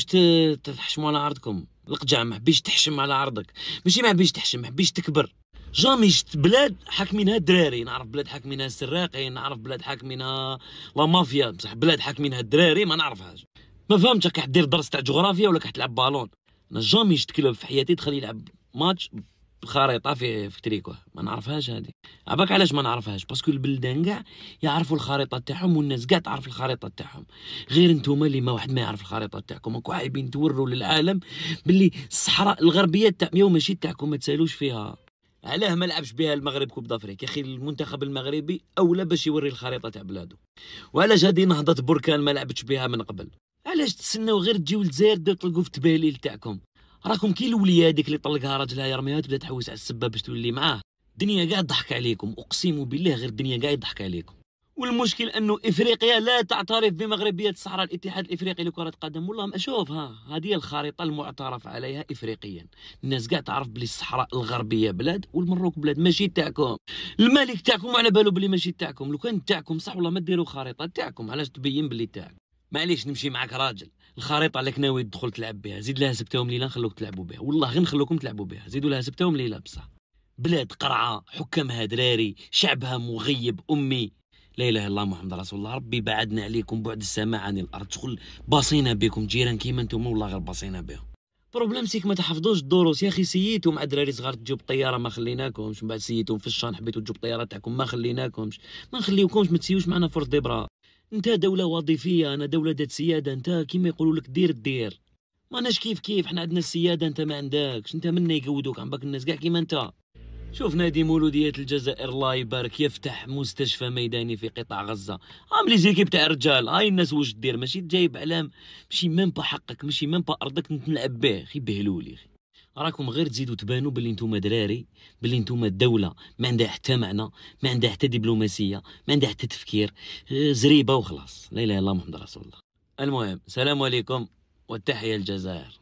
باش تحشموا على عرضكم القجع ما حبيش تحشم على عرضك ماشي ما حبيش تحشم ما حبيش تكبر جامي جت بلاد حاكمينها الدراري نعرف بلاد حاكمينها السراقين نعرف بلاد حاكمينها لا مافيا بصح بلاد حاكمينها الدراري ما نعرفهاش ما فهمتش راك دير درس تاع جغرافيا ولا راح تلعب بالون انا جامي جت كلوب في حياتي تخلي يلعب ماتش الخريطه في في تريكوه ما نعرفهاش هذه عباك علاش ما نعرفهاش باسكو البلدان كاع يعرفوا الخريطه تاعهم والناس كاع تعرف الخريطه تاعهم غير انتوما اللي ما واحد ما يعرف الخريطه تاعكم راكم عايبين توروا للعالم باللي الصحراء الغربيه تاع ميو ماشي تاعكم ما تسالوش فيها علاه ما لعبش بها المغرب كوب دافريك يا اخي المنتخب المغربي اولى باش يوري الخريطه تاع بلاده وعلاش هذه نهضه بركان ما لعبتش بها من قبل علاش تسناو غير تجيو الجزائر تلقوا في التباليل تاعكم راكم كي هذيك اللي طلقها راجلها يرميها تبدا تحوس على السبه باش تولي معاه الدنيا كاع ضحك عليكم اقسم بالله غير الدنيا كاع يضحك عليكم والمشكل انه افريقيا لا تعترف بمغربيه الصحراء الاتحاد الافريقي لكره القدم والله ما اشوف ها هذه الخريطه المعترف عليها افريقيا الناس كاع تعرف بلي الصحراء الغربيه بلاد والمروك بلاد ماشي تاعكم الملك تاعكم على بالو بلي ماشي تاعكم لو كان تاعكم صح والله ما ديروا خريطه تاعكم علاش تبين بلي تاعكم معليش نمشي معاك راجل الخريطه اللي ناوي تدخل تلعب بها زيد لها سبتهم ليله نخلوك تلعبوا بها والله غير نخلوكم تلعبوا بها زيدوا لها سبتهم ليله بصح بلاد قرعه حكامها دراري شعبها مغيب امي لا اله الا الله محمد رسول الله ربي بعدنا عليكم بعد السماء عن الارض شغل باصينا بكم جيران كيما نتوما والله غير باصينا بهم بروبليم سيك ما تحفظوش الدروس يا اخي سييتو مع دراري صغار تجيو بالطياره ما خليناكمش من بعد سييتو في الشان حبيتو تجيو بالطياره تاعكم ما خليناكمش ما نخليوكمش ما تسيوش معنا فرص ديبرا انت دولة وظيفية انا دولة ذات سيادة انت كيما يقولوا لك دير دير ماناش كيف كيف حنا عندنا السيادة انت ما عندكش انت منا يقودوك عم باك الناس كاع كيما انت شوف نادي مولودية الجزائر الله يبارك يفتح مستشفى ميداني في قطاع غزة عام لي زيكيب تاع الرجال هاي الناس واش دير ماشي جايب علام ماشي ميم با حقك ماشي ميم با ارضك نتلعب به خي بهلولي خي راكم غير تزيدوا تبانوا باللي نتوما دراري باللي نتوما دوله ما عندها حتى معنى ما عندها حتى دبلوماسيه ما عندها حتى تفكير آه، زريبه وخلاص لا اله الا الله محمد رسول الله المهم السلام عليكم والتحيه الجزائر